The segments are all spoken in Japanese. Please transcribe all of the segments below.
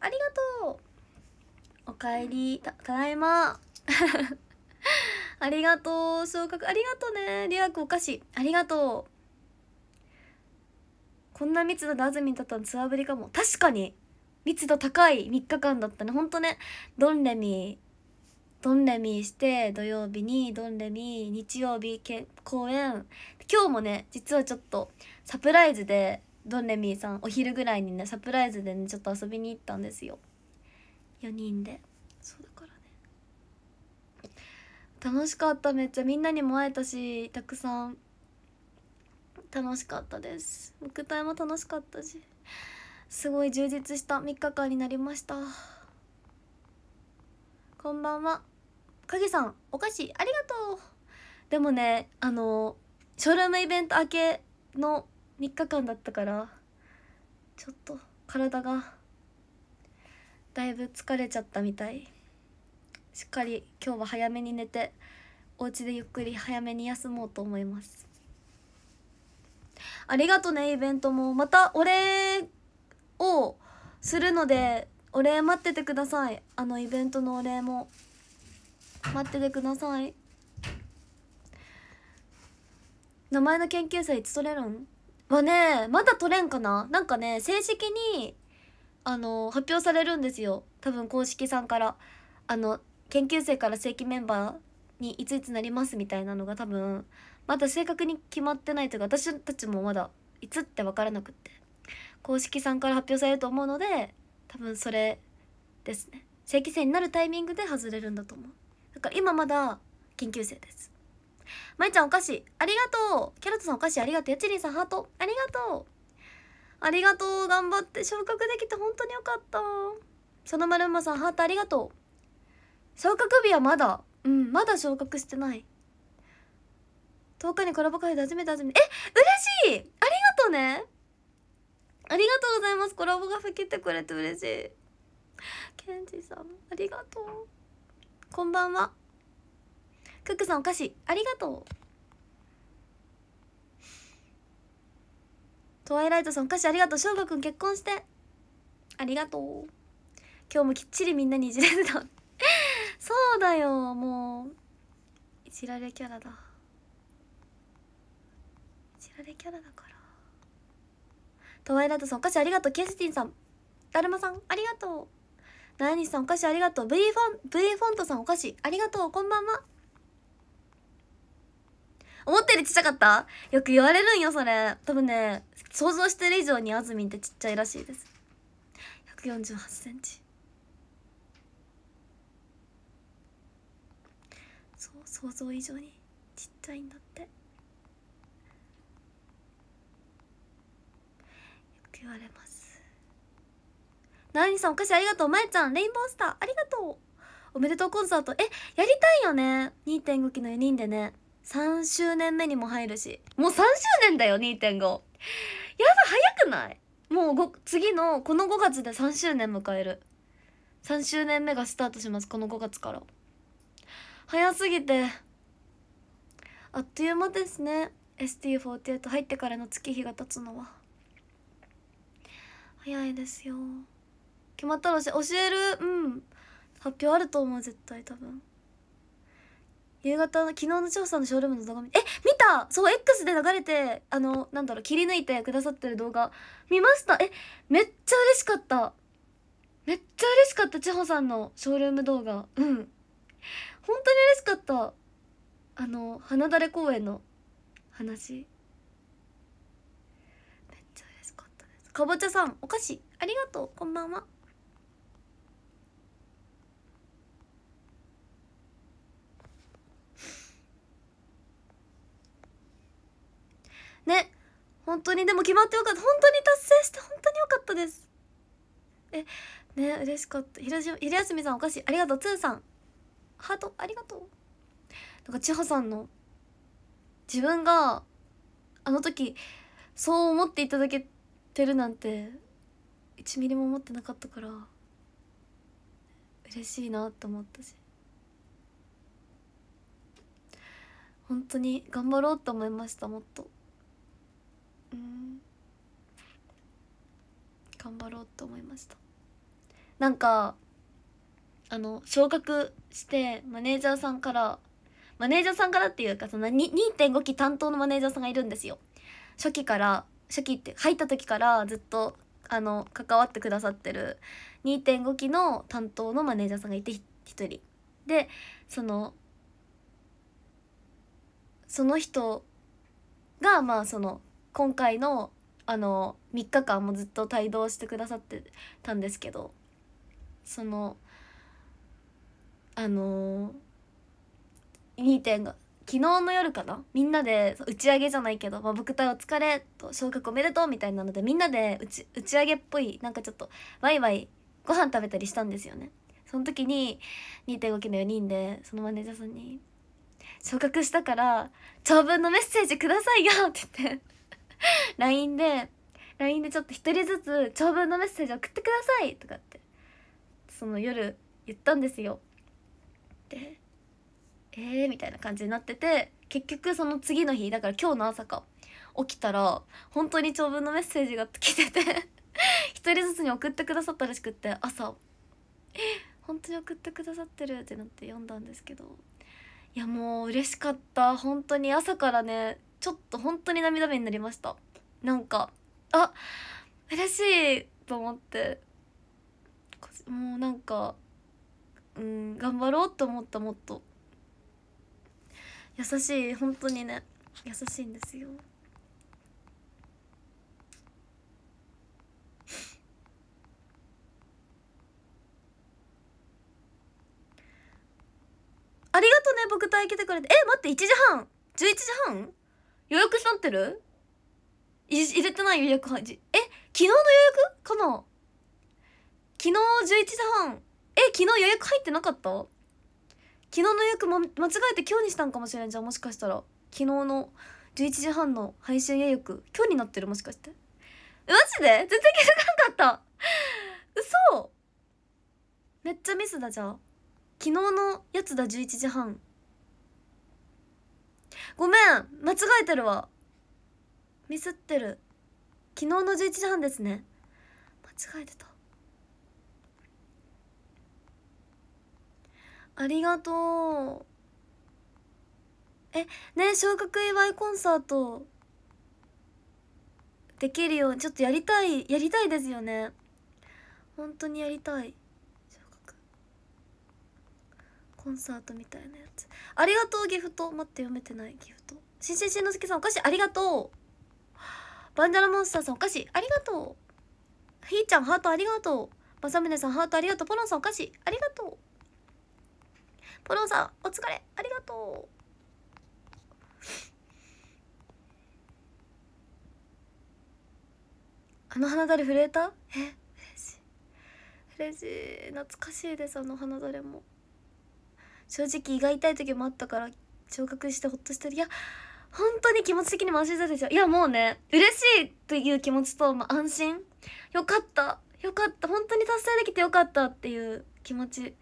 ありがとうおかえりただいま ありがとう昇格ありがとうねリアクお菓子ありがとうこんな密度でずみにとったのツアーぶりかも確かに密度高い3日間だったねほんとねドンレミドンレミして土曜日にドンレミ日曜日け公演今日もね実はちょっとサプライズでドンレミーさんお昼ぐらいにねサプライズでねちょっと遊びに行ったんですよ4人でそうだからね楽しかっためっちゃみんなにも会えたしたくさん楽しかったです木体も楽しかったしすごい充実した3日間になりましたこんばんは影さんお菓子ありがとうでもねあのショールームイベント明けの3日間だったからちょっと体がだいぶ疲れちゃったみたいしっかり今日は早めに寝てお家でゆっくり早めに休もうと思いますありがとねイベントもまたお礼をするのでお礼待っててくださいあのイベントのお礼も待っててください名前の研究生いつ取れるんはねまだ取れんかななんかね正式にあの発表されるんですよ多分公式さんからあの研究生から正規メンバーにいついつなりますみたいなのが多分まだ正確に決まってないというか私たちもまだいつって分からなくって公式さんから発表されると思うので多分それですね正規生になるタイミングで外れるんだと思うだから今まだ研究生ですまいちゃんお菓子、ありがとうキャラトさんお菓子ありがとうやちりんさんハート、ありがとうありがとう頑張って昇格できて本当によかったそのまるまさんハートありがとう昇格日はまだ、うん、まだ昇格してない。10日にコラボカフェで初めて初めて、え嬉しいありがとうねありがとうございますコラボカフェ来てくれて嬉しいケンジさんありがとうこんばんはクックさんお菓子ありがとうトワイライトさんお菓子ありがとう翔吾くん結婚してありがとう今日もきっちりみんなにいじられた そうだよもういじられキャラだいじられキャラだからトワイライトさんお菓子ありがとうキャスティンさんだるまさんありがとうナヤニさんお菓子ありがとう V ファン V フォントさんお菓子ありがとうこんばんは思ったよりちっちゃかったよく言われるんよそれ多分ね想像してる以上にあずみんってちっちゃいらしいです1 4 8ンチそう想像以上にちっちゃいんだってよく言われますなにさんお菓子ありがとうまえちゃんレインボースターありがとうおめでとうコンサートえやりたいよね2.5期の4人でね3周年目にも入るしもう3周年だよ2.5やば早くないもう次のこの5月で3周年迎える3周年目がスタートしますこの5月から早すぎてあっという間ですね ST48 入ってからの月日が経つのは早いですよ決まったら教えるうん発表あると思う絶対多分夕方の昨日の調査のショールームの動画見え見たそう X で流れてあのなんだろう切り抜いてくださってる動画見ましたえめっちゃ嬉しかっためっちゃ嬉しかった千穂さんのショールーム動画うん本当に嬉しかったあの花だれ公園の話めっちゃ嬉しかったですかぼちゃさんお菓子ありがとうこんばんはね本当にでも決まってよかった本当に達成して本当によかったですえね嬉しかったひ休みさんお菓子ありがとうつーさんハートありがとうなんか千葉さんの自分があの時そう思っていただけてるなんて1ミリも思ってなかったから嬉しいなって思ったし本当に頑張ろうって思いましたもっと。うん頑張ろうと思いましたなんかあの昇格してマネージャーさんからマネージャーさんからっていうかその2.5期担当のマネージャーさんがいるんですよ初期から初期って入った時からずっとあの関わってくださってる2.5期の担当のマネージャーさんがいて一人でそのその人がまあその今回のあの3日間もずっと帯同してくださってたんですけどそのあのー、2.5昨日の夜かなみんなで打ち上げじゃないけど「まあ、僕隊お疲れ」と「昇格おめでとう」みたいなのでみんなで打ち打ち上げっぽいなんかちょっとワイワイご飯食べたりしたんですよね。その時に2.5期の4人でそのマネージャーさんに「昇格したから長文のメッセージくださいよ」って言って LINE で LINE でちょっと一人ずつ長文のメッセージ送ってくださいとかってその夜言ったんですよでえー、みたいな感じになってて結局その次の日だから今日の朝か起きたら本当に長文のメッセージが来てて 一人ずつに送ってくださったらしくって朝本当に送ってくださってるってなって読んだんですけどいやもう嬉しかった本当に朝からねちょっと本当に涙目になりましたなんかあ嬉しいと思ってもうなんかうん頑張ろうと思ったもっと優しい本当にね優しいんですよありがとうね僕と体来てくれてえ待って1時半11時半予約しなってる入れてない予約はじえ昨日の予約かな昨日11時半え昨日予約入ってなかった昨日の予約、ま、間違えて今日にしたんかもしれんじゃんもしかしたら昨日の11時半の配信予約今日になってるもしかしてマジで全然気づかなかった嘘めっちゃミスだじゃあ昨日のやつだ11時半ごめん間違えてるわミスってる昨日の11時半ですね間違えてたありがとうえねえ昇格祝いコンサートできるようにちょっとやりたいやりたいですよね本当にやりたいコンサートみたいなやつありがとうギフト待って読めてないギフト新んししんのすけさんお菓子ありがとうバンダラモンスターさんお菓子ありがとうひーちゃんハートありがとうまさむねさんハートありがとうポロンさんお菓子ありがとうポロンさんお疲れありがとうあの花だれ震えたえ嬉しい嬉しい懐かしいですあの花だれも正直胃が痛い時もあったから聴覚してほっとしてるいや本当に気持ち的にも安心でしょいやもうね嬉しいという気持ちと、まあ、安心よかったよかった本当に達成できてよかったっていう気持ち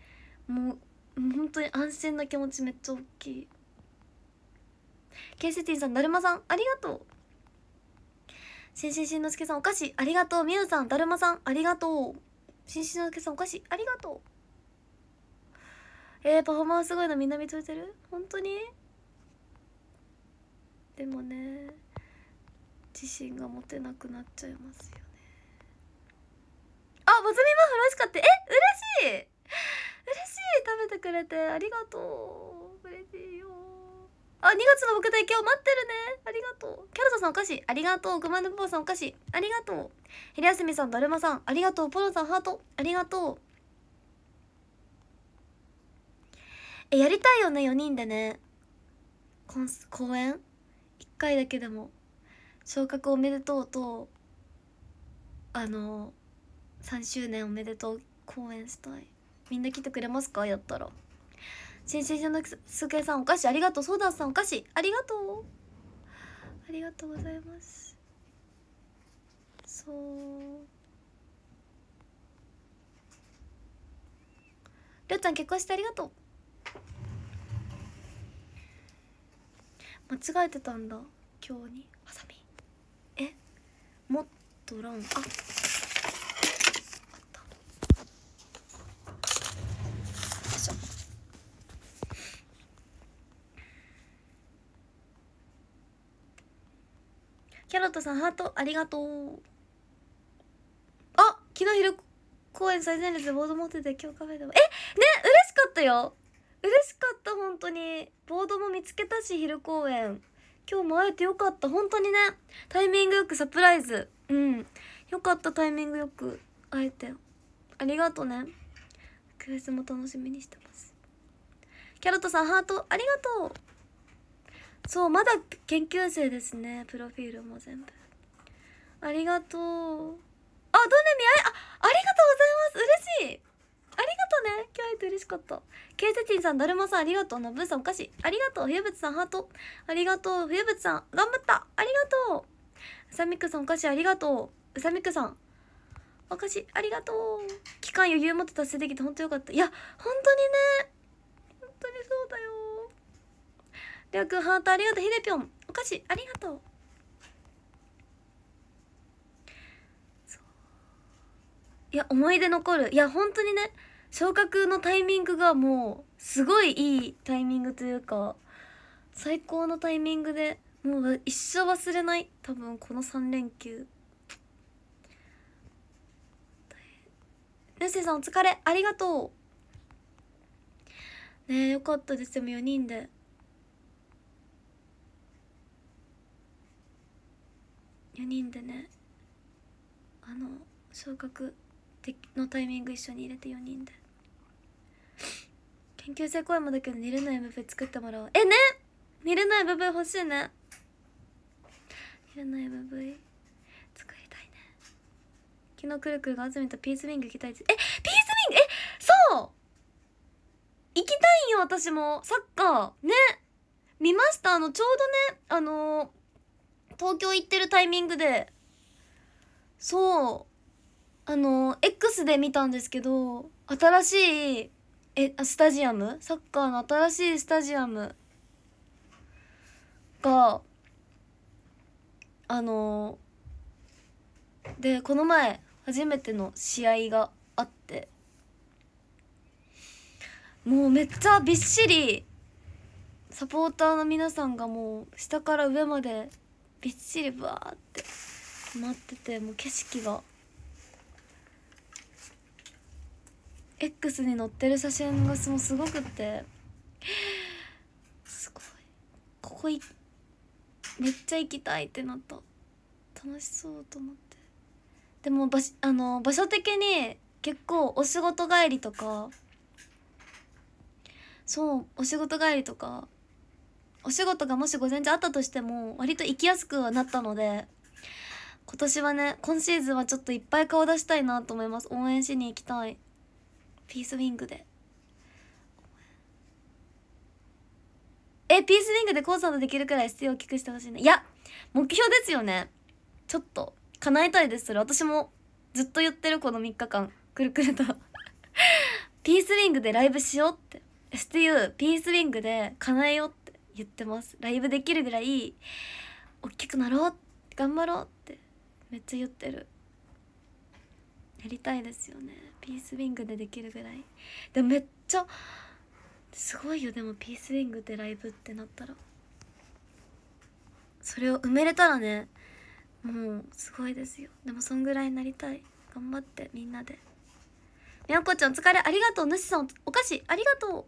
もう本当に安心な気持ちめっちゃ大きいケイセティさんだるまさんありがとうしんしんしんのすけさんお菓子ありがとうみゆさんだるまさんありがとうしんしんのすけさんお菓子ありがとうえー、パフォーマンスすごいのみんな見といてる本当にでもね自信が持てなくなっちゃいますよねあま望みマフ嬉しかったえ嬉しい嬉しい食べてくれてありがとう嬉しいよあ2月の僕で今日待ってるねありがとうキャラトさんお菓子ありがとう熊野ねぽさんお菓子ありがとう昼休みさんだるまさんありがとうポロさんハートありがとうえやりたいよね4人でね公演1回だけでも昇格おめでとうとあの3周年おめでとう公演したいみんな来てくれますかやったら新鮮じゃなくすけさんお菓子ありがとうソーダさんお菓子ありがとうありがとうございますそうりょうちゃん結婚してありがとう間違えてたんだ今日にハサミえもっとランあキャロットさんハートありがとうあ昨日昼公演最前列でボード持ってて今日カフェでもえね嬉しかったよ嬉しかった本当にボードも見つけたし昼公演今日も会えてよかった本当にねタイミングよくサプライズうんよかったタイミングよく会えてありがとうねクエスも楽しみにしてますキャロットさんハートありがとうそうまだ研究生ですねプロフィールも全部ありがとうあドネミあありがとうございます嬉しいありがとうね今日会えて嬉しかった。ケイテチンさん、だるまさんありがとう。なぶーさんお菓子。ありがとう。冬物さんハート。ありがとう。冬物さん頑張ったありがとう。うさみくさんお菓子ありがとう。うさみくさん。お菓子ありがとう。期間余裕持って達成できて本当よかった。いや、本当にね。本当にそうだよ。りょうくんハートありがとう。ひでぴょん。お菓子ありがとう。いや思い出残るいや本当にね昇格のタイミングがもうすごいいいタイミングというか最高のタイミングでもう一生忘れない多分この3連休ヌッセさんお疲れありがとうねえよかったですでも4人で4人でねあの昇格のタイミング一緒に入れて4人で研究生声もだけど寝れない MV 作ってもらおうえね寝れない MV 欲しいね寝れない MV 作りたいね昨日くるくるが安住とピースウィング行きたいってえピースウィングえそう行きたいよ私もサッカーね見ましたあのちょうどねあのー、東京行ってるタイミングでそうあの X で見たんですけど新しいえスタジアムサッカーの新しいスタジアムがあのでこの前初めての試合があってもうめっちゃびっしりサポーターの皆さんがもう下から上までびっしりバーって待っててもう景色が。X に載ってる写真がすごくってすごいここいめっちゃ行きたいってなった楽しそうと思ってでも場あの場所的に結構お仕事帰りとかそうお仕事帰りとかお仕事がもし午前中あったとしても割と行きやすくはなったので今年はね今シーズンはちょっといっぱい顔出したいなと思います応援しに行きたいピースウィングでえピースウィングでコンサートできるくらい必要を大くしてほしいねいや目標ですよねちょっと叶えたいですそれ私もずっと言ってるこの3日間くるくるとピースウィングでライブしようって STU ピースウィングで叶えようって言ってますライブできるぐらい大きくなろう頑張ろうってめっちゃ言ってるやりたいですよねピースウィングでできるぐらいでもめっちゃすごいよでもピースウィングでライブってなったらそれを埋めれたらねもうすごいですよでもそんぐらいになりたい頑張ってみんなでみやこちゃん疲れありがとう主さんお菓子ありがとう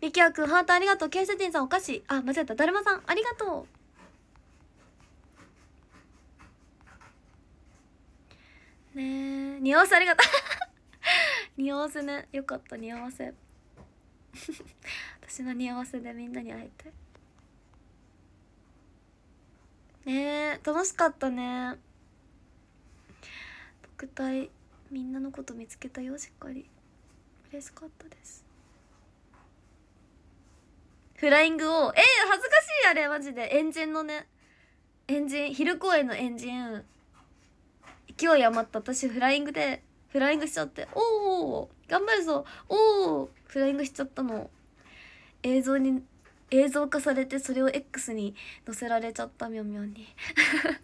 みきやくんハートありがとうケイセティンさんお菓子あ間違えただるまさんありがとうねえ匂わせありがとう 匂わせねよかった匂わせ 私の匂わせでみんなに会いたいねえ楽しかったね特待みんなのこと見つけたよしっかり嬉しかったですフライングをえー、恥ずかしいあれマジでエンジンのねエンジン昼公演のエンジン勢い余った私フライングでフライングしちゃっておお頑張るぞおおフライングしちゃったの映像に映像化されてそれを X に載せられちゃったみょんみょんに 恥ずかしい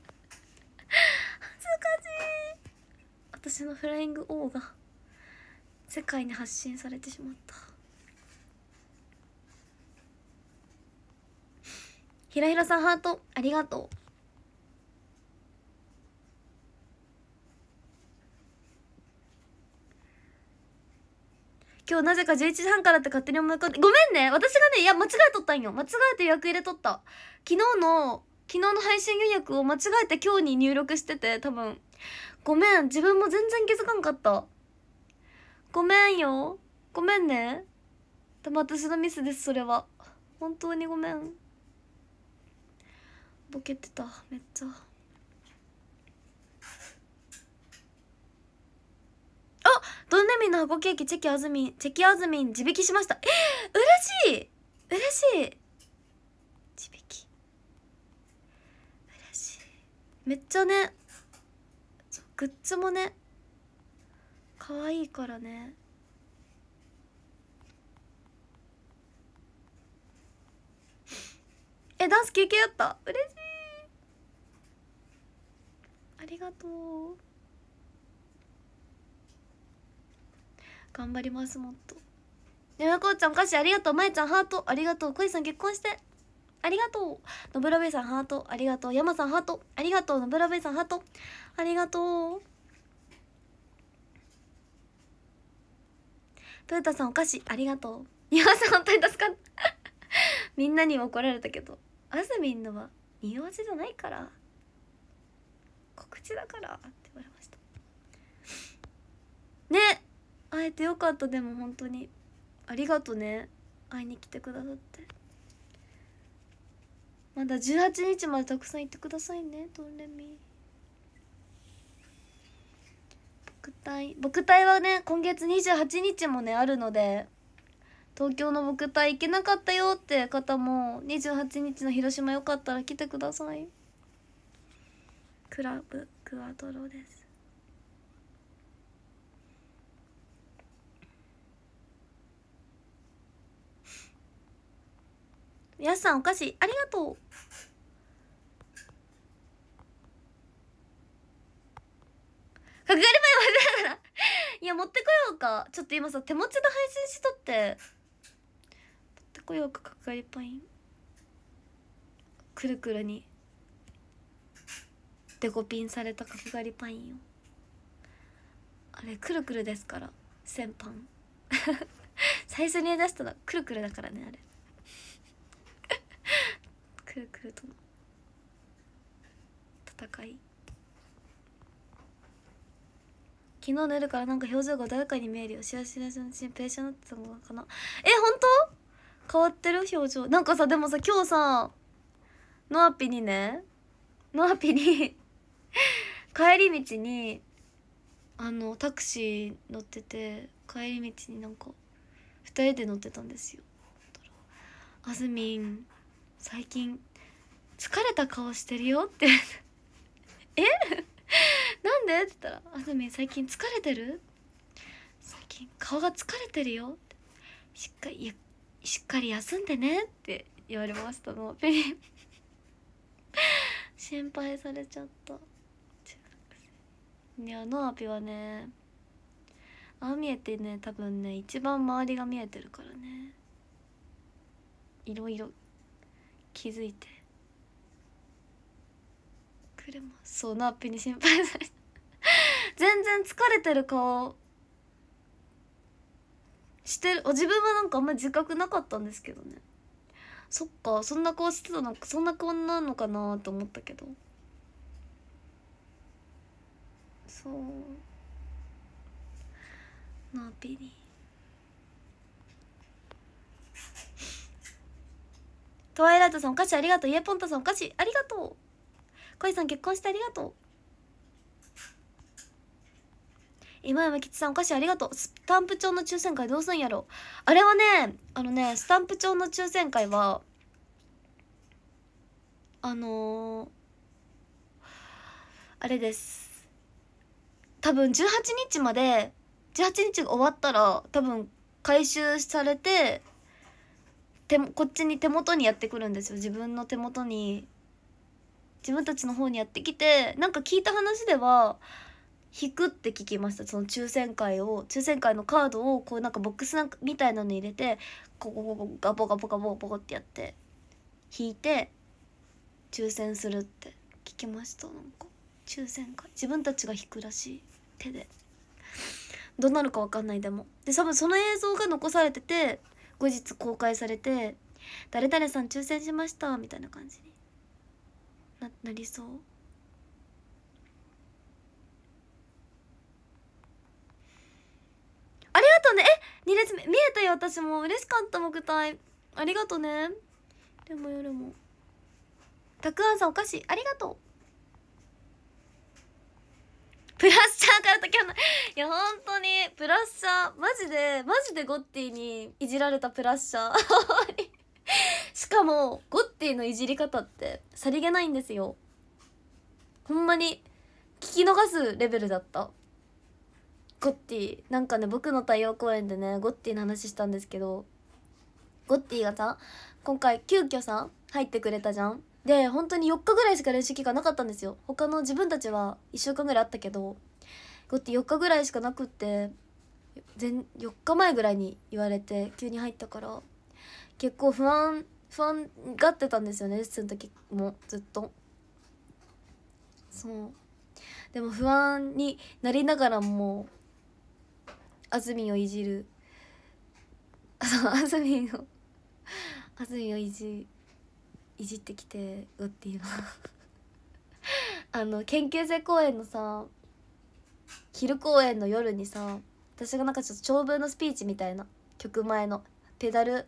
私のフライング王が世界に発信されてしまったひらひらさんハートありがとう今日なぜか11時半からって勝手に思い浮かんでごめんね私がねいや間違えとったんよ間違えて予約入れとった昨日の昨日の配信予約を間違えて今日に入力してて多分ごめん自分も全然気づかんかったごめんよごめんねでも私のミスですそれは本当にごめんボケてためっちゃ。あドンネミの箱ケーキチェキあずみんチェキあずみん自引きしましたえ嬉しい嬉しい自引き嬉しいめっちゃねグッズもね可愛いからねえダンス経験あった嬉しいありがとう頑張りますもっとねわこうちゃんお菓子ありがとうまえちゃんハートありがとうこいさん結婚してありがとうのぶらべさんハートありがとうやまさんハートありがとうのぶらべさんハートありがとうトヨタさんお菓子ありがとう庭さん本当に助かった みんなに怒られたけどあずみんのは匂わせじゃないから告知だからって言われましたね会えてよかったでも本当にありがとね会いに来てくださってまだ18日までたくさん行ってくださいねトンレミ僕隊僕隊はね今月28日もねあるので東京の僕隊行けなかったよって方も28日の広島よかったら来てくださいクラブクアトロですやさんお菓子ありがとう角刈り前まで いや持ってこようかちょっと今さ手持ちで配信しとって持ってこようか角刈りパインくるくるにデコピンされた角刈りパインよあれくるくるですから先般 最初に出したのはくるくるだからねあれくるくるとの戦い昨日の夜からなんか表情が穏やかに見えるよしわしわしのうちにシャーになってたのかなえ本当変わってる表情なんかさでもさ今日さノアピにねノアピに 帰り道にあのタクシー乗ってて帰り道になんか2人で乗ってたんですよ。あずみん最近疲れた顔してるよ」ってえ「なんで?」って言ったら「あずみ最近疲れてる最近顔が疲れてるよ」ってしっかりしっかり休んでね」って言われましたのペリ心配されちゃったいやのアピはねああ見えてね多分ね一番周りが見えてるからねいろいろ気づいて車そうなっぺに心配された 全然疲れてる顔してる自分はなんかあんまり自覚なかったんですけどねそっかそんな顔してたのそんな顔なのかなと思ったけどそうなっぺにワイライトさんお菓子ありがとうイエポンタさんお菓子ありがとう恋さん結婚してありがとう今山吉さんお菓子ありがとうスタンプ帳の抽選会どうすんやろあれはねあのねスタンプ帳の抽選会はあのー、あれです多分18日まで18日が終わったら多分回収されて手こっちに手元にやってくるんですよ自分の手元に自分たちの方にやってきてなんか聞いた話では引くって聞きましたその抽選会を抽選会のカードをこうなんかボックスなんかみたいなのに入れてここここガボガボガボガボってやって引いて抽選するって聞きましたなんか抽選会自分たちが引くらしい手でどうなるか分かんないでもで多分その映像が残されてて後日公開されて「誰々さん抽選しました」みたいな感じにななりそう。ありがとうねえ2列目見えたよ私も嬉しかった木体ありがとねでも夜もたくあんさんお菓子ありがとうプラッシャーから解きないや本当にプラッシャーマジでマジでゴッティにいじられたプラッシャー しかもゴッティのいじり方ってさりげないんですよほんまに聞き逃すレベルだったゴッティなんかね僕の太陽公演でねゴッティの話したんですけどゴッティがさ今回急遽さ入ってくれたじゃんで本当に4日ぐらいしか練習期間なかったんですよ他の自分たちは1週間ぐらいあったけどこうって4日ぐらいしかなくって前4日前ぐらいに言われて急に入ったから結構不安不安がってたんですよねレッスンの時もずっとそうでも不安になりながらもあずみんをいじるそうあずみんをあずみんをいじるいじってきてうっていうの あの研究生公演のさ昼公演の夜にさ私がなんかちょっと長文のスピーチみたいな曲前のペダル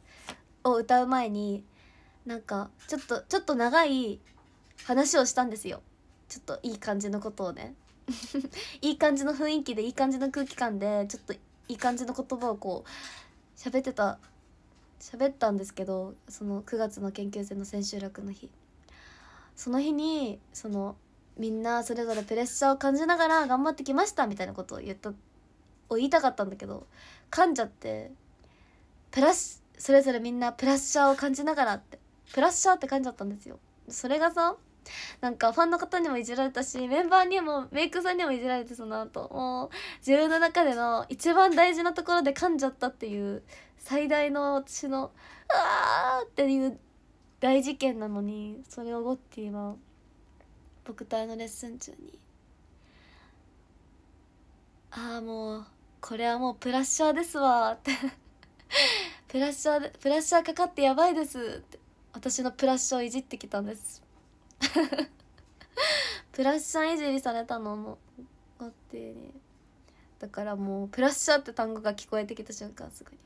を歌う前になんかちょっとちょっと長い話をしたんですよちょっといい感じのことをね いい感じの雰囲気でいい感じの空気感でちょっといい感じの言葉をこう喋ってた喋ったんですけどその9月の研究生の千秋楽の日その日にそのみんなそれぞれプレッシャーを感じながら頑張ってきましたみたいなことを言ったを言いたかったんだけど噛んじゃってプラスそれぞれみんなプラッシャーを感じながらってプラッシャーってんじゃったんですよそれがさなんかファンの方にもいじられたしメンバーにもメイクさんにもいじられてその後もう自分の中での一番大事なところで噛んじゃったっていう最大の私の「あー」っていう大事件なのにそれをゴッティは僕隊のレッスン中に「ああもうこれはもうプラッシャーですわ」ってプラッシャープラッシャーかかってやばいです」って私のプラッシャーをいじってきたんです プラッシャーいじりされたのもあってねだからもうプラッシャーって単語が聞こえてきた瞬間すぐに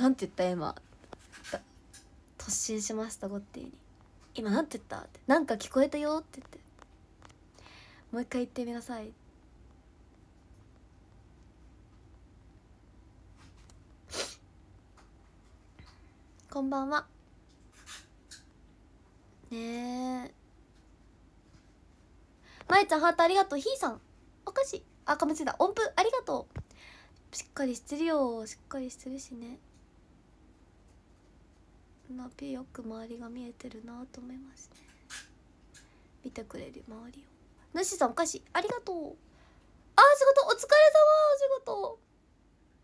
なんて言った今突進しましたゴッティに「今なんて言った?」って「なんか聞こえたよ」って言って「もう一回言ってみなさい」こんばんはねえまえちゃんハートありがとうひいさんお菓子あかもしれた音符ありがとうしっかりしてるよしっかりしてるしねなピよく周りが見えてるなと思いますね見てくれる周りをぬしさんお菓子ありがとうあ仕事お疲れ様お仕事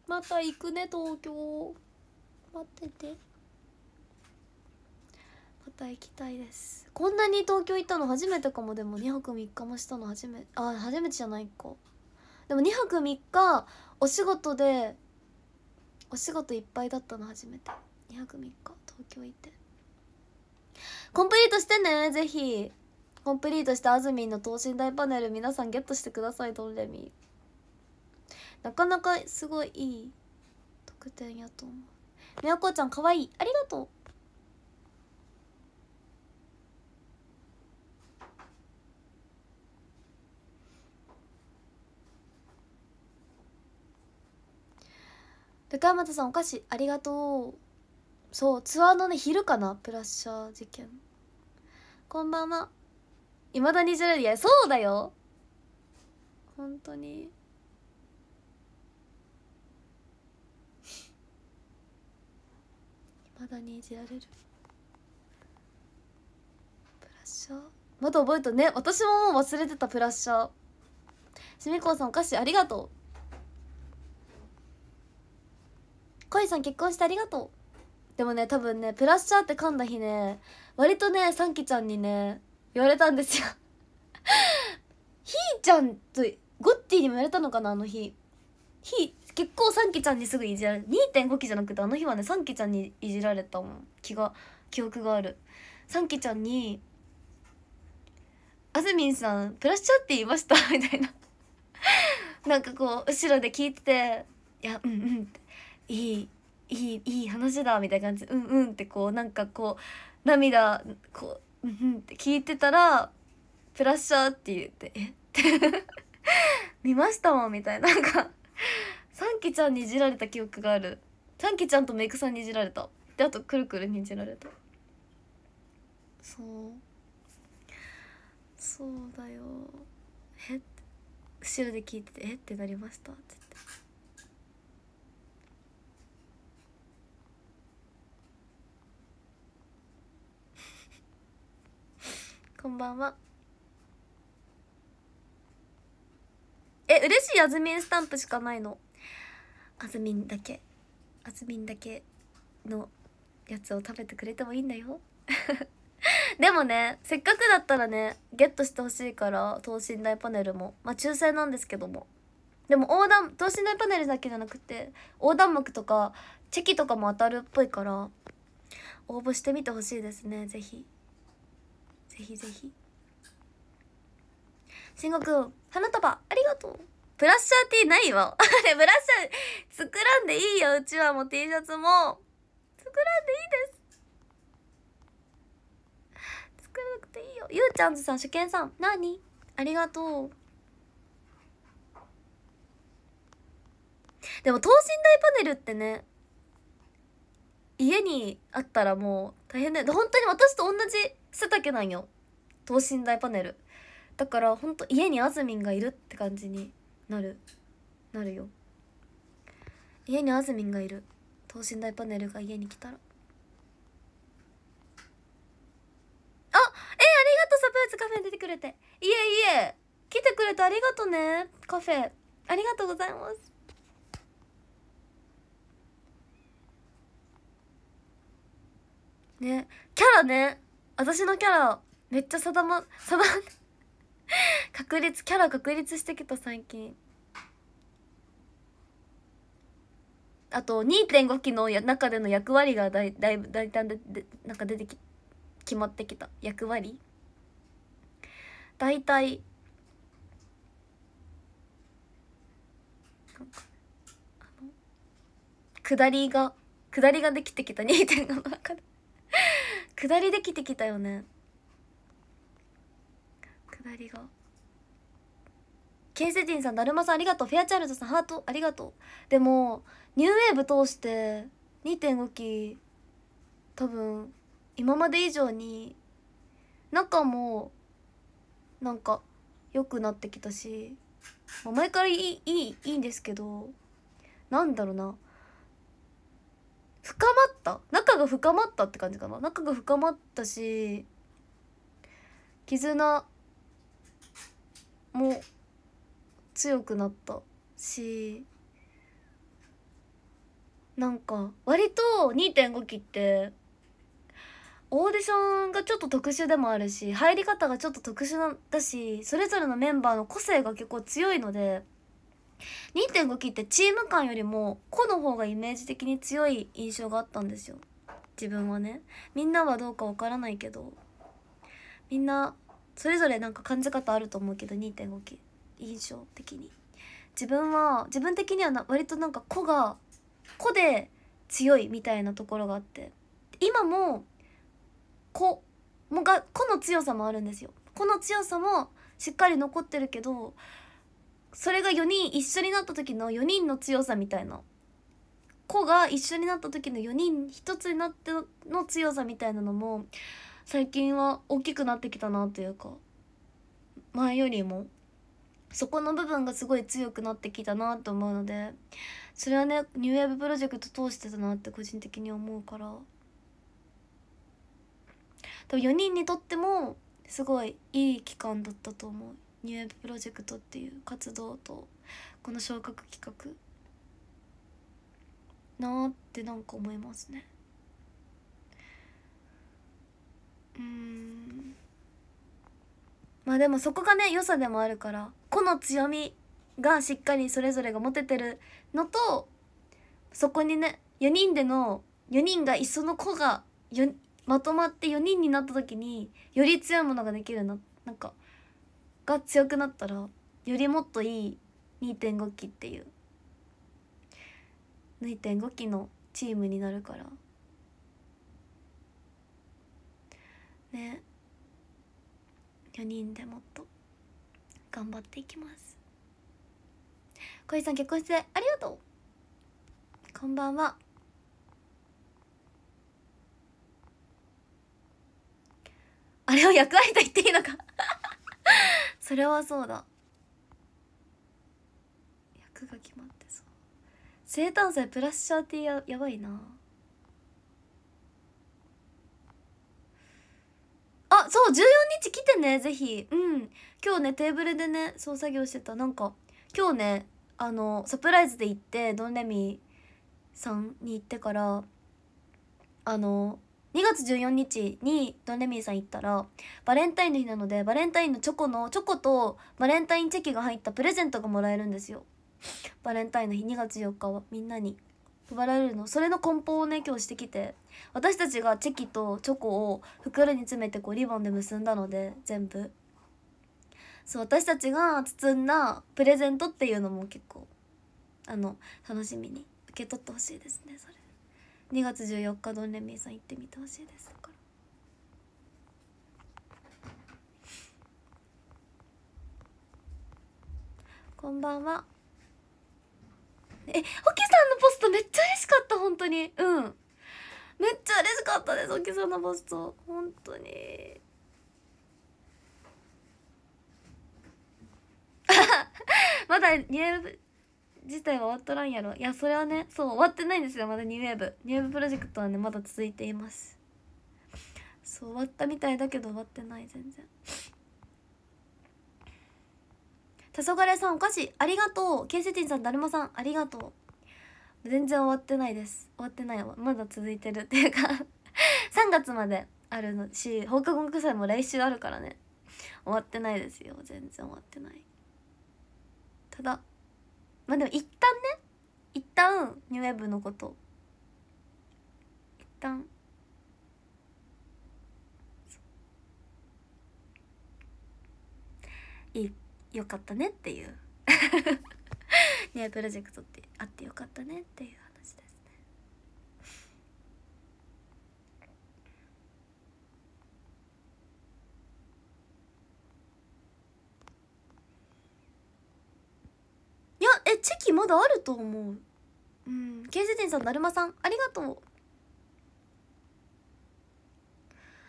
また行くね東京待っててまた行きたいですこんなに東京行ったの初めてかもでも2泊3日もしたの初めあ初めてじゃないかでも2泊3日お仕事でお仕事いっぱいだったの初めて2泊3日東京行ってコンプリートしてねぜひコンプリートしたあずみんの等身大パネル皆さんゲットしてくださいドンレミなかなかすごいいい特典やと思うみやこちゃんかわいいありがとう高山さんお菓子ありがとうそうツアーのね昼かなプラッシャー事件こんばんはいまだにじゃないいやそうだよ本当にまだにいじられるプラッシャーまだ覚えたね私ももう忘れてたプラッシャーしみこうさんお菓子ありがとう恋さん結婚してありがとうでもね多分ね「プラッシャー」って噛んだ日ね割とねサンキちゃんにね言われたんですよ ひーちゃんとゴッティにも言われたのかなあの日ひ結構サンキちゃんにすぐいじられ2.5期じゃなくてあの日はねサンキちゃんにいじられたもん気が記憶があるサンキちゃんに「あずみんさんプラッシャーって言いました」みたいななんかこう後ろで聞いてて「いやうんうん」っていいいいいい話だみたいな感じでうんうんってこうなんかこう涙こううんうんって聞いてたらプラッシャーって言ってえって 見ましたもんみたいななんかサンキちゃんにいじられた記憶があるサンキちゃんとメイクさんにいじられたであとくるくるにいじられたそうそうだよえ後ろで聞いてて「えっ?」てなりましたってこんばんはえ嬉しいあずみんスタンプしかないのあずみんだけあずみんだけのやつを食べてくれてもいいんだよ でもねせっかくだったらねゲットしてほしいから等身大パネルもまあ抽選なんですけどもでも横断等身大パネルだけじゃなくて横断幕とかチェキとかも当たるっぽいから応募してみてほしいですね是非。ぜひぜひぜひ慎吾くん花束ありがとうブラッシャーティーないわあれ ブラッシャー作らんでいいようちはもう T シャツも作らんでいいです作らなくていいよゆうちゃんずさん初見さんなにありがとうでも等身大パネルってね家にあったらもう大変だよ本当に私と同じ背丈なんよ等身大パネルだからほんと家にあずみんがいるって感じになるなるよ家にあずみんがいる等身大パネルが家に来たらあえありがとうサプライズカフェに出てくれていえいえ来てくれてありがとねカフェありがとうございますねキャラね私のキャラめっちゃ定ま定ま 確立キャラ確立してきた最近あと2.5期の中での役割がだいだいぶ大胆ででなんか出てき決まってきた役割大体下りが下りができてきた2.5の中で下りできてきたよね下りがケイセティンさんだるまさんありがとうフェアチャイルドさんハートありがとうでもニューウェーブ通して2.5期多分今まで以上に仲もなんか良くなってきたし、前からいいいいいいんですけどなんだろうな深まった仲が深まったって感じかな仲が深まったし絆も強くなったしなんか割と2.5期ってオーディションがちょっと特殊でもあるし入り方がちょっと特殊だしそれぞれのメンバーの個性が結構強いので2.5期ってチーム感よりも個の方がイメージ的に強い印象があったんですよ自分はねみんなはどうかわからないけどみんなそれぞれなんか感じ方あると思うけど2.5期印象的に自分は自分的にはな割となんか個が個で強いみたいなところがあって今も子もが個の強さもあるんですよ個の強さもしっかり残ってるけどそれが4人一緒になった時の4人の強さみたいな子が一緒になった時の4人一つになっての強さみたいなのも最近は大きくなってきたなというか前よりもそこの部分がすごい強くなってきたなと思うのでそれはねニューウェーブプロジェクト通してたなって個人的に思うから4人にとってもすごいいい期間だったと思う。ニューウェブプロジェクトっていう活動とこの昇格企画なーってなんか思いますねうんまあでもそこがね良さでもあるから個の強みがしっかりそれぞれが持ててるのとそこにね4人での4人がいっその個がまとまって4人になった時により強いものができるななんかが強くなったらよりもっといい2.5期っていう2.5期のチームになるからね4人でもっと頑張っていきます小さん結婚してありがとうこんばんはあれを役割と言っていいのかそれはそうだ役が決まってそう生誕祭プラッシャーィーややばいなあそう14日来てねぜひうん今日ねテーブルでねそう作業してたなんか今日ねあのサプライズで行ってドンレミさんに行ってからあの2月14日にドンレミーさん行ったらバレンタインの日なのでバレンタインのチョコのチョコとバレンタインチェキが入ったプレゼントがもらえるんですよバレンタインの日2月4日はみんなに配られるのそれの梱包をね今日してきて私たちがチェキとチョコを袋に詰めてこうリボンで結んだので全部そう私たちが包んだプレゼントっていうのも結構あの楽しみに受け取ってほしいですねそれ。2月14日ドンレミーさん行ってみてほしいですからこんばんはえホキさんのポストめっちゃ嬉しかった本当にうんめっちゃ嬉しかったですホキさんのポスト本当に まだ入自体は終わっとらんやろいやそれはねそう終わってないんですよまだニューウェーブニューウェーブプロジェクトはねまだ続いていますそう終わったみたいだけど終わってない全然黄昏さんお菓子ありがとうケイセティンさんだるまさんありがとう全然終わってないです終わってないわまだ続いてるっていうか3 月まであるのし放課後さいも来週あるからね終わってないですよ全然終わってないただまあでも一旦ね一旦ニューウェブのこと一旦いいよかったねっていう ニュープロジェクトってあってよかったねっていうだあると思ううん慶世天さんだるまさんありがとう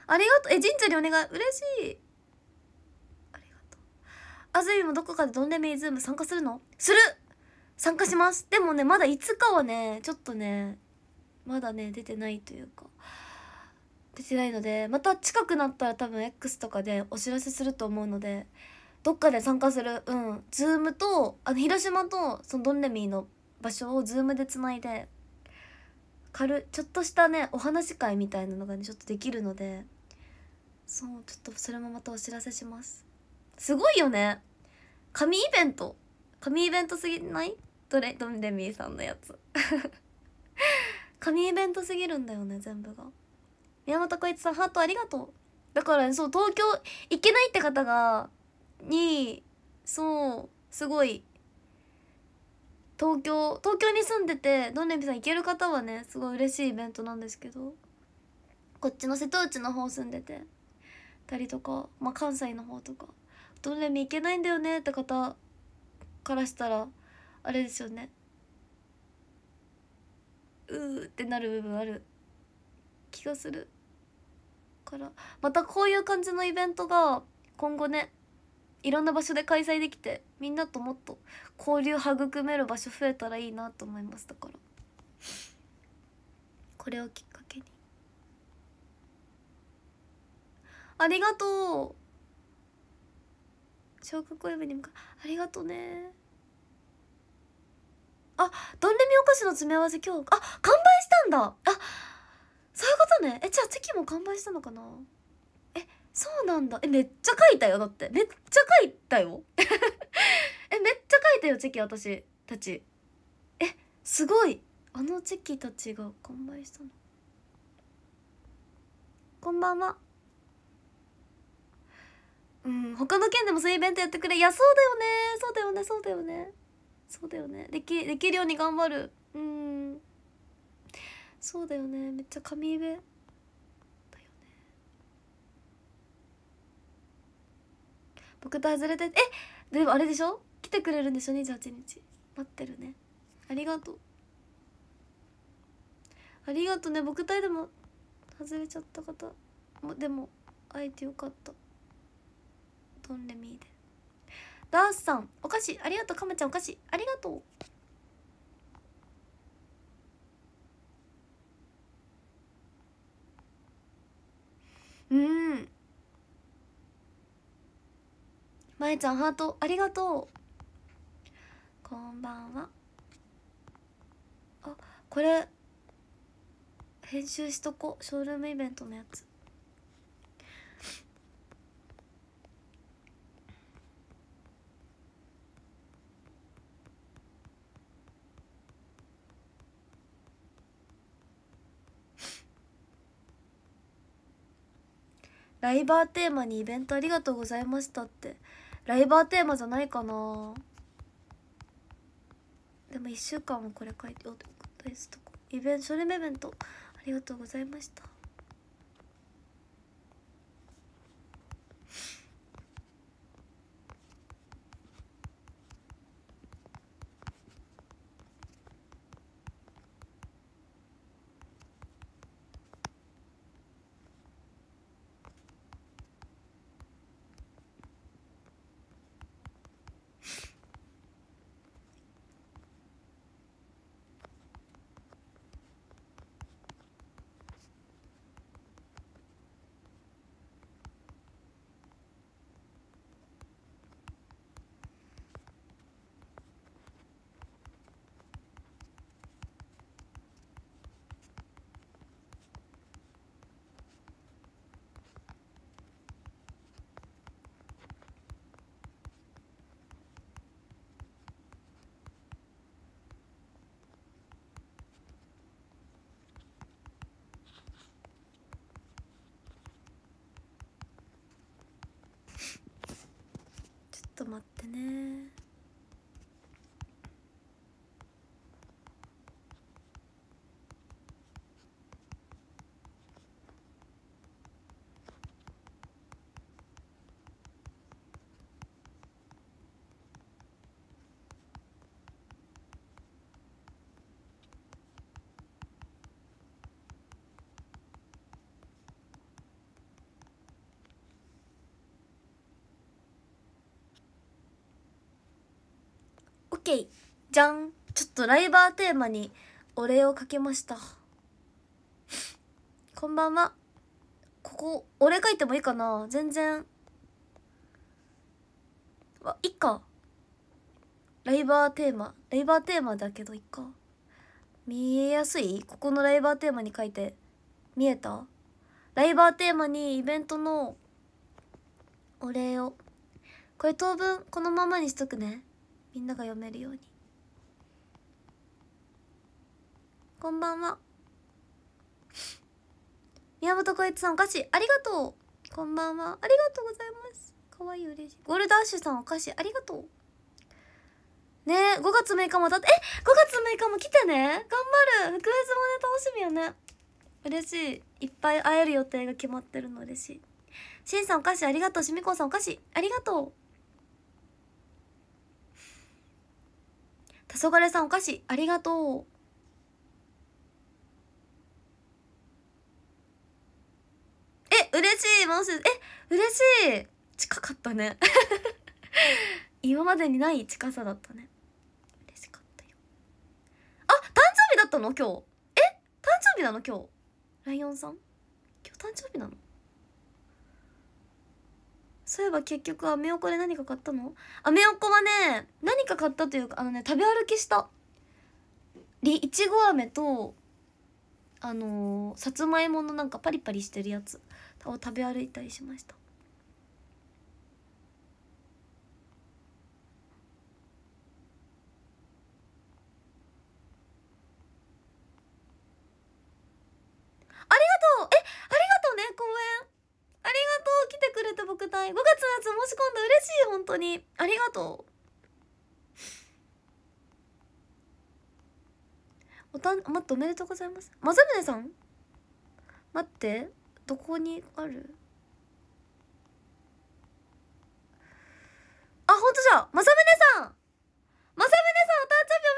ありがとうえ神社にお願い嬉しいありがとうあずいもどこかでどんでメイズーム参加するのする参加しますでもねまだ5日はねちょっとねまだね出てないというか出てないのでまた近くなったら多分 X とかでお知らせすると思うのでどっかで参加するうんズームとあの広島とそのドンレミーの場所をズームでつないで軽ちょっとしたねお話会みたいなのがねちょっとできるのでそうちょっとそれもまたお知らせしますすごいよね神イベント神イベントすぎないどれドンレミーさんのやつ 神イベントすぎるんだよね全部が宮本浩一さんハートありがとうだから、ね、そう東京行けないって方がにそうすごい東京東京に住んでてドンんみさん行ける方はねすごい嬉しいイベントなんですけどこっちの瀬戸内の方住んでてたりとか、まあ、関西の方とかドンんみ、行けないんだよねって方からしたらあれですよねうーってなる部分ある気がするからまたこういう感じのイベントが今後ねいろんな場所で開催できてみんなともっと交流育める場所増えたらいいなと思いましたからこれをきっかけにありがとう小学校部に向かありがとうねあどんレミお菓子の詰め合わせ今日あ完売したんだあそういうことねえじゃあチェキも完売したのかなそうなんだえめっちゃ書いたよだってめっちゃ書いたよ えめっちゃ書いたよチェキ私たちえすごいあのチェキたちが完売したのこんばんはうん他の県でもそういうイベントやってくれいやそうだよねそうだよねそうだよねそうだよねできできるように頑張るうんそうだよねめっちゃ紙上僕と外れてえでもあれでしょ来てくれるんでしょ28日待ってるねありがとうありがとうね僕隊でも外れちゃった方もでも会えてよかったドンレミーでダースさんお菓子ありがとうかまちゃんお菓子ありがとううんまえちゃんハートありがとうこんばんはあこれ編集しとこショールームイベントのやつライバーテーマにイベントありがとうございましたってライバーテーマじゃないかなでも1週間もこれ書いてお大好きとこイベントショイメメントありがとうございましたケイじゃんちょっとライバーテーマにお礼をかけましたこんばんはここお礼書いてもいいかな全然わいっかライバーテーマライバーテーマだけどいっか見えやすいここのライバーテーマに書いて見えたライバーテーマにイベントのお礼をこれ当分このままにしとくねみんなが読めるようにこんばんは宮本浩一さんお菓子ありがとうこんばんはありがとうございますかわいい嬉しいゴールダッシュさんお菓子ありがとうねえ5月6日もだってえ5月6日も来てね頑張る福フもね楽しみよね嬉しいいっぱい会える予定が決まってるの嬉しいしんさんお菓子ありがとうしみこさんお菓子ありがとう黄昏さんお菓子ありがとうえ嬉しいもうすえ嬉しい近かったね 今までにない近さだったね嬉しかったよあ誕生日だったの今日え誕生日なの今日ライオンさん今日誕生日なのそういえば結局アメ横で何か買ったのアメ横はね何か買ったというかあのね食べ歩きしたいちご飴とあのー、さつまいものなんかパリパリしてるやつを食べ歩いたりしましたい5月のやつ申し込んだ嬉しい本当にありがとうおたん待っておめでとうございます正宗さん待ってどこにあるあ本当じゃ正宗さん正宗さんお誕生日お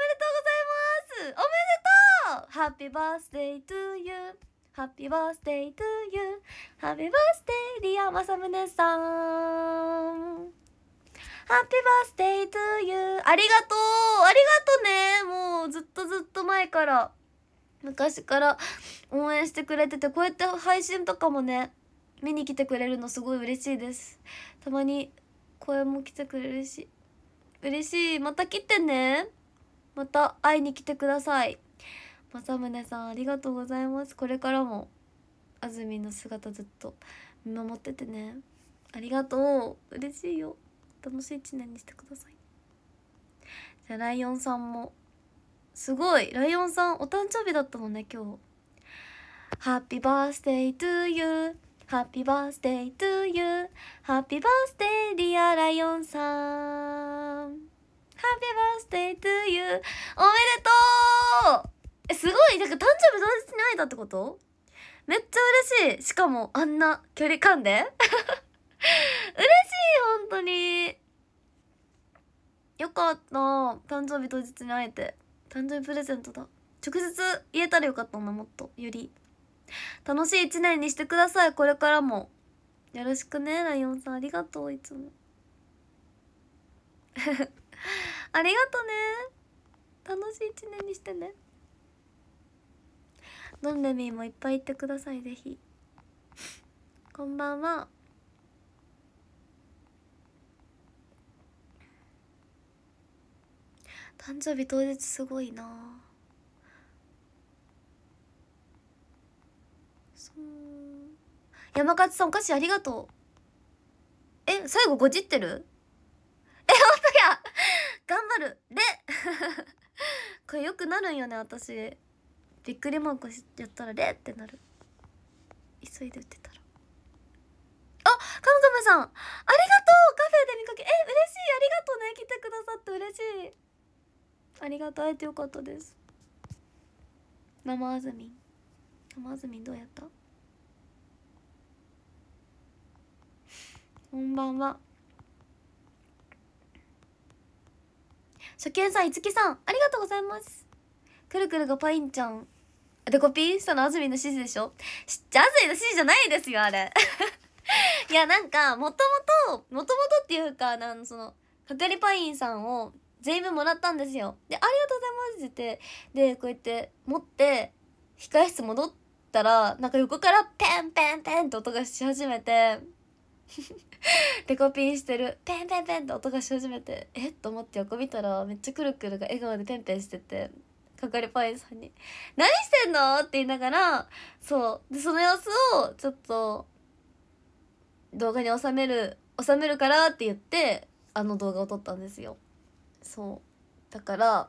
めでとうございますおめでとうハッピーバースデートゥーユー Happy birthday to you Happy birthday ささん Happy birthday to you ありがとうありがとうねもうずっとずっと前から昔から応援してくれててこうやって配信とかもね見に来てくれるのすごい嬉しいですたまに声も来てくれるし嬉しいまた来てねまた会いに来てください政宗さんありがとうございますこれからもあずみの姿ずっと見守っててねありがとう嬉しいよ楽しい一年にしてくださいじゃあライオンさんもすごいライオンさんお誕生日だったもんね今日ハッピーバースデートゥーユーハッピーバースデートゥーユーハッピーバースデーリアライオンさんハッピーバースデートゥーユーおめでとうえすごいんか誕生日同日に会えたってことめっちゃ嬉しいしかもあんな距離感で 嬉しい本当によかった誕生日当日に会えて誕生日プレゼントだ直接言えたらよかったなもっとより楽しい一年にしてくださいこれからもよろしくねライオンさんありがとういつも ありがとね楽しい一年にしてね飲んでみもいっぱい言ってくださいぜひこんばんは誕生日当日すごいな山勝さんお菓子ありがとうえ最後ごじってるえ本当や頑張るで これよくなるんよね私びっくりマークやったらレってなる急いで打ってたらあカムカムさんありがとうカフェで見かけえ嬉しいありがとうね来てくださって嬉しいありがとう会えてよかったです生あずみん生あずみんどうやったこんばんは初見さんいつきさんありがとうございますくるくるがパインちゃんデコピンしたの安住の指示でしょし安住の指示じゃないですよ、あれ。いや、なんか、もともと、もともとっていうか、なんその、かかりパインさんを全部もらったんですよ。で、ありがとうございますってて、で、こうやって持って、控室戻ったら、なんか横からペンペンペンって音がし始めて、デ コピンしてるペンペンペンって音がし始めてえっと思って横見たらめっちゃくるくるが笑顔でペンペンしててかかりパンさんに「何してんの?」って言いながらそうでその様子をちょっと動画に収める収めるからって言ってあの動画を撮ったんですよそうだから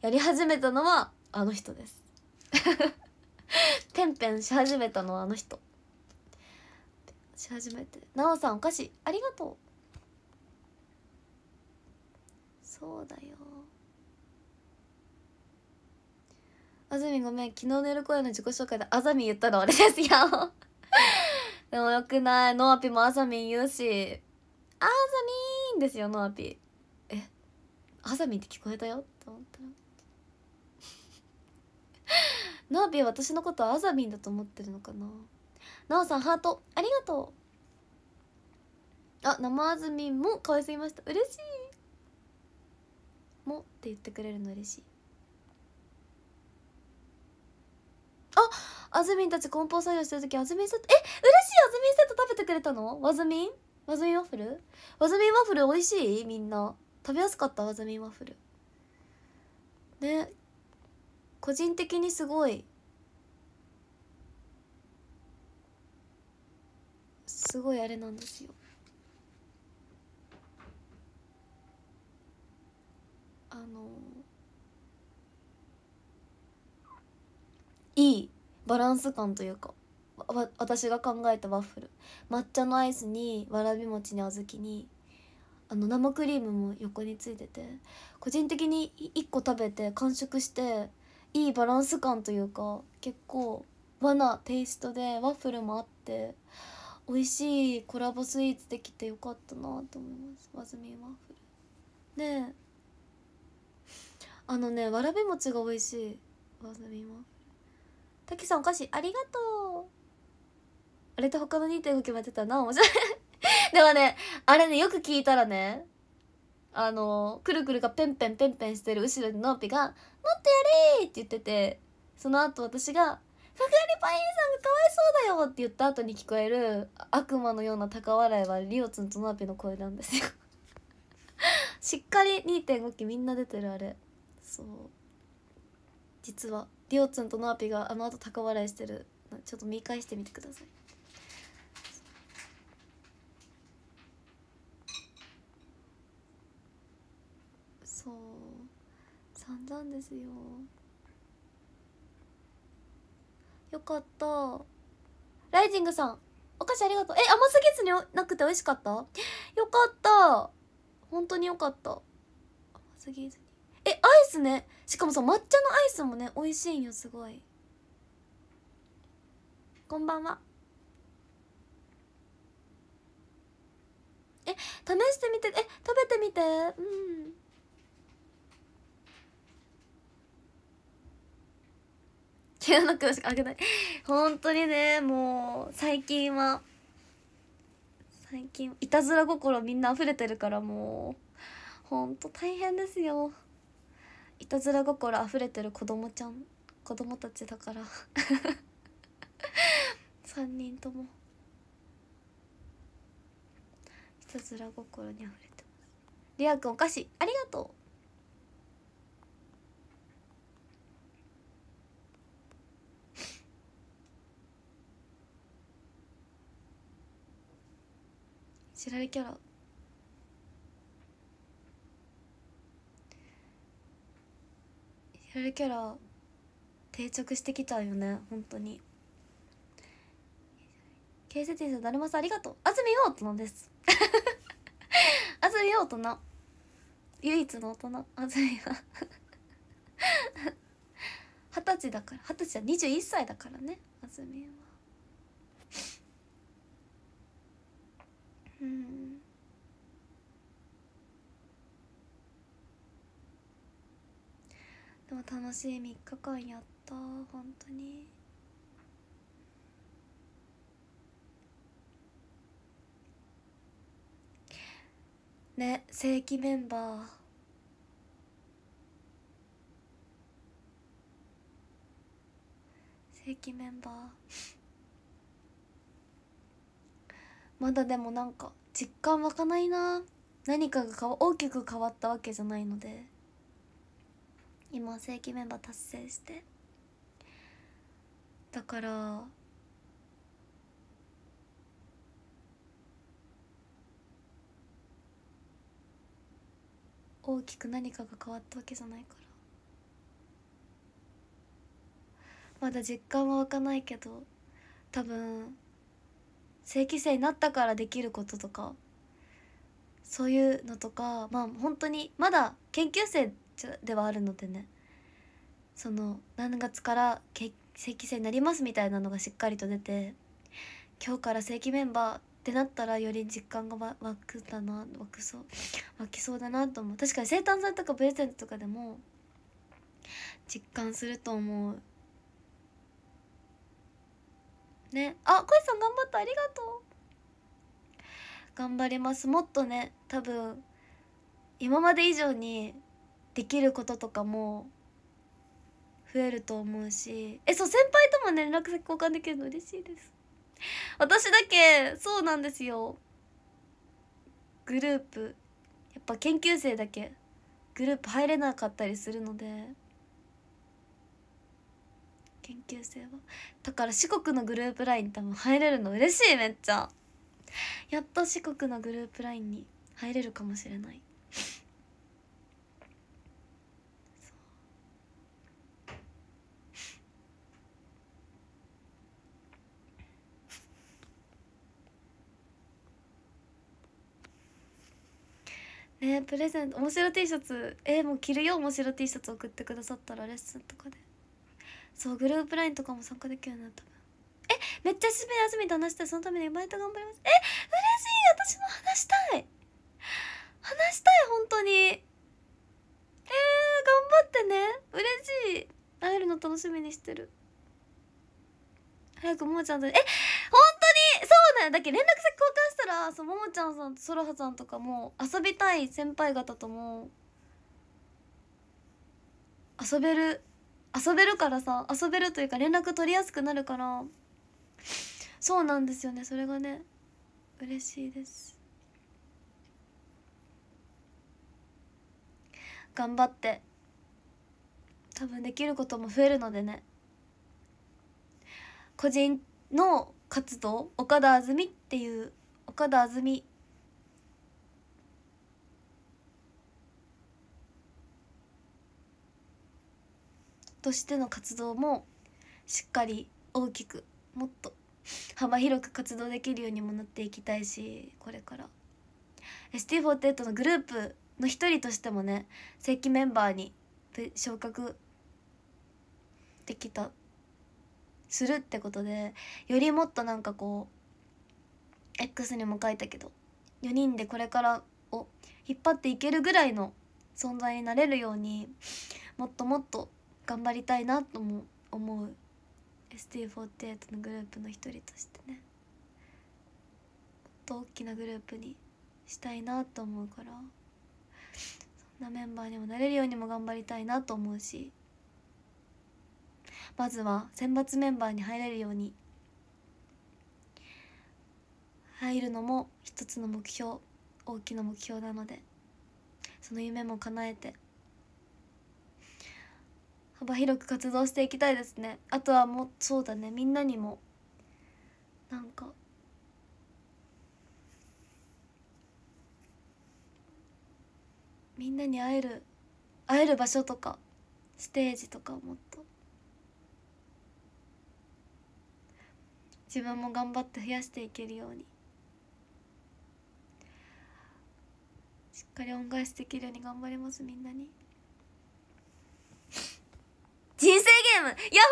やり始めたのはあの人ですてんぺんし始めたのはあの人し始めて「なおさんお菓子ありがとう」そうだよあずみごめん昨日の夜公演の自己紹介であざみ言ったの俺ですよ でもよくないノアピもあざみ言うしあざみーんですよノアピえあざみって聞こえたよって思ったらノ アピ私のことあざみんだと思ってるのかななおさんハートありがとうあ生あずみも可愛すぎました嬉しいもって言ってくれるの嬉しいああずみんたち梱包作業してる時あずみんセットえ嬉しいあずみんセット食べてくれたのわずみんわずみんワッフルわずみんワッフル美味しいみんな食べやすかったわずみんワッフルね個人的にすごいすごいあれなんですよあのーいいバランス感というか私が考えたワッフル抹茶のアイスにわらび餅に小豆にあの生クリームも横についてて個人的に1個食べて完食していいバランス感というか結構和なテイストでワッフルもあって美味しいコラボスイーツできてよかったなと思います和ずみワッフルであのねわらび餅が美味しい和ずみワッフルたけさんお菓子ありがとうあれと他の2.5決まってたな面白いでもね あれねよく聞いたらねあのくるくるがペンペンペンペンしてる後ろにのんぴが「もっとやれ!」って言っててその後私が「角がりパインさんがかわいそうだよ!」って言った後に聞こえる悪魔のような高笑いはりおつんとのんぴの声なんですよ しっかり2.5期みんな出てるあれそう実はりょうつんとのあピがあの後高笑いしてるちょっと見返してみてくださいそう散々ですよよかったライジングさんお菓子ありがとうえ甘すぎずになくて美味しかったよかった本当によかった甘すぎずえアイスねしかもさ抹茶のアイスもね美味しいんよすごいこんばんはえ試してみてえ食べてみてうんしかあげない本当にねもう最近は最近いたずら心みんな溢れてるからもうほんと大変ですよいたずら心あふれてる子供ちゃん子供たちだから3 人ともいたずら心にあふれてますりあくんお菓子ありがとう 知られキャラルキャラ定着してきちゃうよね本当に K だるまさんありがとう安住大人です 安住大人唯一の大人安住は二十歳だから二十歳は21歳だからね安住はうんでも楽しい3日間やった本当にね正規メンバー正規メンバーまだでもなんか実感湧かないな何かが大きく変わったわけじゃないので。今正規メンバー達成してだから大きく何かが変わったわけじゃないからまだ実感は湧かないけど多分正規生になったからできることとかそういうのとかまあ本当にまだ研究生ではあるのでねその何月から正規制になりますみたいなのがしっかりと出て今日から正規メンバーってなったらより実感が湧くだな湧くそう湧きそうだなと思う確かに生誕祭とかプレゼントとかでも実感すると思うねあこいさん頑張ったありがとう頑張りますもっとね多分今まで以上にできることとかも増えると思うしえそう先輩とも連絡先交換できるの嬉しいです私だけそうなんですよグループやっぱ研究生だけグループ入れなかったりするので研究生はだから四国のグループ LINE 多分入れるの嬉しいめっちゃやっと四国のグループ LINE に入れるかもしれないえー、プレゼント面白 T シャツえー、もう着るよ面白 T シャツ送ってくださったらレッスンとかでそうグループ LINE とかも参加できるな多分えめっちゃ渋谷休みと話してそのためにバイト頑張りますえ嬉しい私も話したい話したい本当にえー、頑張ってね嬉しい会えるの楽しみにしてる早くももちゃんとえ本当にそうなんだけ連絡先交換したらそうももちゃんさんとそらはさんとかも遊びたい先輩方とも遊べる遊べるからさ遊べるというか連絡取りやすくなるからそうなんですよねそれがね嬉しいです頑張って多分できることも増えるのでね個人の活動岡田あずみっていう岡田あずみとしての活動もしっかり大きくもっと幅広く活動できるようにもなっていきたいしこれから ST48 のグループの一人としてもね正規メンバーに昇格できたするってことでよりもっとなんかこう X にも書いたけど4人でこれからを引っ張っていけるぐらいの存在になれるようにもっともっと頑張りたいなとも思う ST48 のグループの一人としてねもっと大きなグループにしたいなと思うからそんなメンバーにもなれるようにも頑張りたいなと思うし。まずは選抜メンバーに入れるように入るのも一つの目標大きな目標なのでその夢も叶えて幅広く活動していきたいですねあとはもうそうだねみんなにもなんかみんなに会える会える場所とかステージとかもっと自分も頑張って増やしていけるようにしっかり恩返しできるように頑張りますみんなに人生ゲームいやほんとよ人生ゲー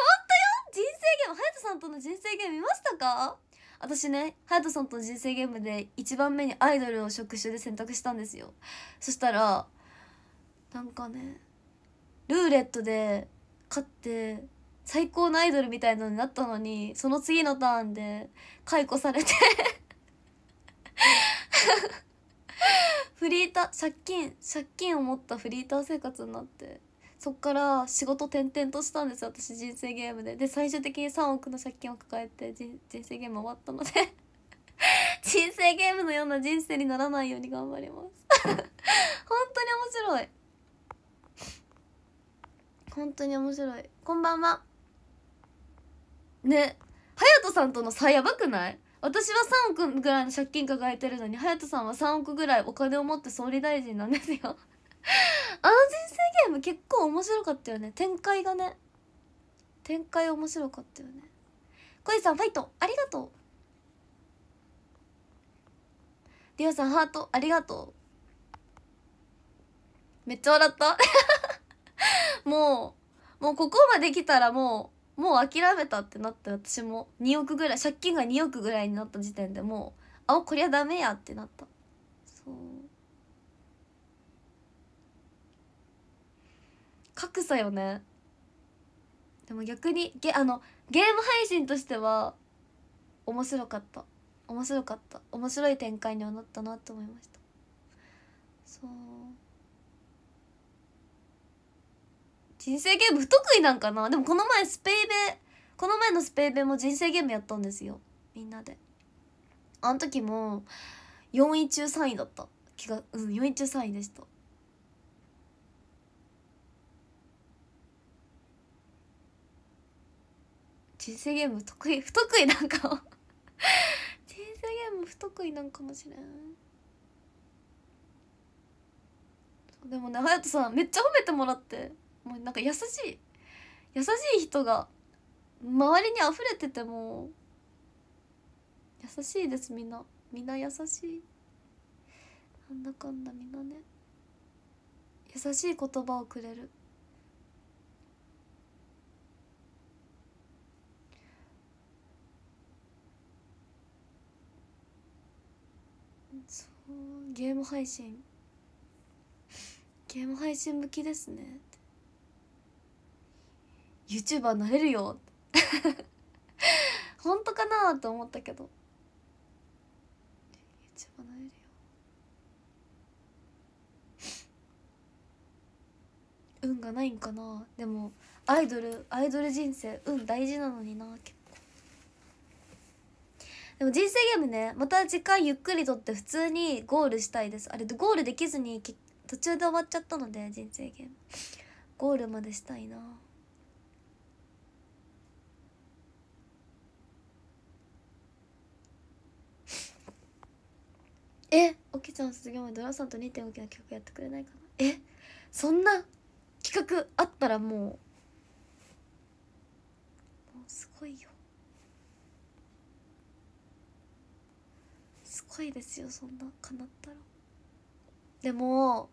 ム隼人さんとの人生ゲーム見ましたか私ね隼人さんとの人生ゲームで1番目にアイドルを職種で選択したんですよそしたらなんかねルーレットで勝って最高のアイドルみたいのになったのにその次のターンで解雇されて フリーター借金借金を持ったフリーター生活になってそっから仕事転々としたんです私人生ゲームでで最終的に3億の借金を抱えて人生ゲーム終わったので 人生ゲームのような人生にならないように頑張ります 本当に面白い本当に面白いこんばんはね隼人さんとの差やばくない私は3億ぐらいの借金抱えてるのに隼人さんは3億ぐらいお金を持って総理大臣なんですよあの人生ゲーム結構面白かったよね展開がね展開面白かったよね恋さんファイトありがとうリオさんハートありがとうめっちゃ笑った もうもうここまで来たらもうもう諦めたってなって私も2億ぐらい借金が2億ぐらいになった時点でもうあこりゃダメやってなったそう格差よねでも逆にゲあのゲーム配信としては面白かった面白かった面白い展開にはなったなって思いましたそう人生ゲーム不得意なんかなでもこの前スペイベこの前のスペイベも人生ゲームやったんですよみんなであの時も4位中3位だった気がうん4位中3位でした人生ゲーム得意不得意なんか 人生ゲーム不得意なんかもしれんでもね隼人さんめっちゃ褒めてもらってもうなんか優しい優しい人が周りに溢れてても優しいですみんなみんな優しいなんだかんだみんなね優しい言葉をくれるそうゲーム配信ゲーム配信向きですね YouTuber なれるよ 本当かなと思ったけど YouTuber なれるよ運がないんかなでもアイドルアイドル人生運大事なのにな結構でも人生ゲームねまた時間ゆっくりとって普通にゴールしたいですあれゴールできずに途中で終わっちゃったので人生ゲームゴールまでしたいなえおきちゃん卒業前ドラさんと2.5期の企画やってくれないかなえそんな企画あったらもうもうすごいよすごいですよそんなかなったらでも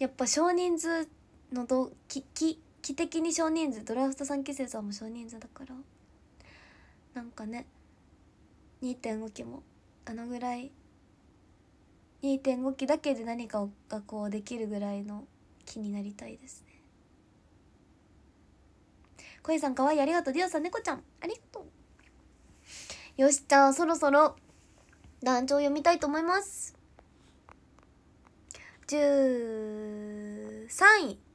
やっぱ少人数のどきき期的に少人数ドラフト3期生さんも少人数だからなんかね2.5期もあのぐらい2.5期だけで何かがこうできるぐらいの気になりたいですねこいさんかわいいありがとうディオさん猫ちゃんありがとうよしじゃあそろそろ団長読みたいと思います13位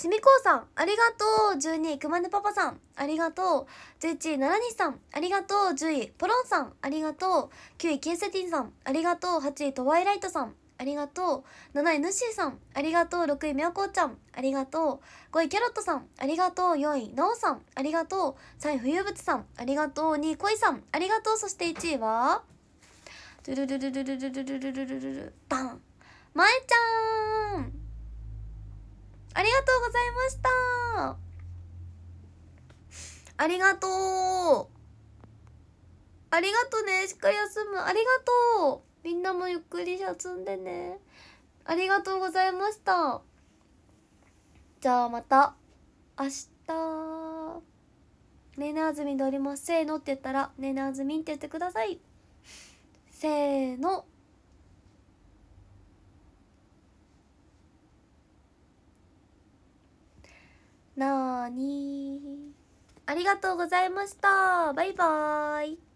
しみこうさん、ありがとう。12位、くまねパパさん、ありがとう。11位、ならにさん、ありがとう。10位、ポロンさん、ありがとう。9位、ケンセティンさん、ありがとう。8位、トワイライトさん、ありがとう。7位、ぬしーさん、ありがとう。6位、みやこうちゃん、ありがとう。5位、キャロットさん、ありがとう。4位、なおさん、ありがとう。3位、冬物さん、ありがとう。2位、こいさん、ありがとう。そして1位は、ドゥルルルルルルルルルルルルルまえちゃんありがとうございましたありがとうありがとねしっかり休むありがとうみんなもゆっくり休んでねありがとうございましたじゃあまた明日ねなあずみでおりますせーのって言ったらねなあずみって言ってくださいせーのなーにありがとうございましたバイバーイ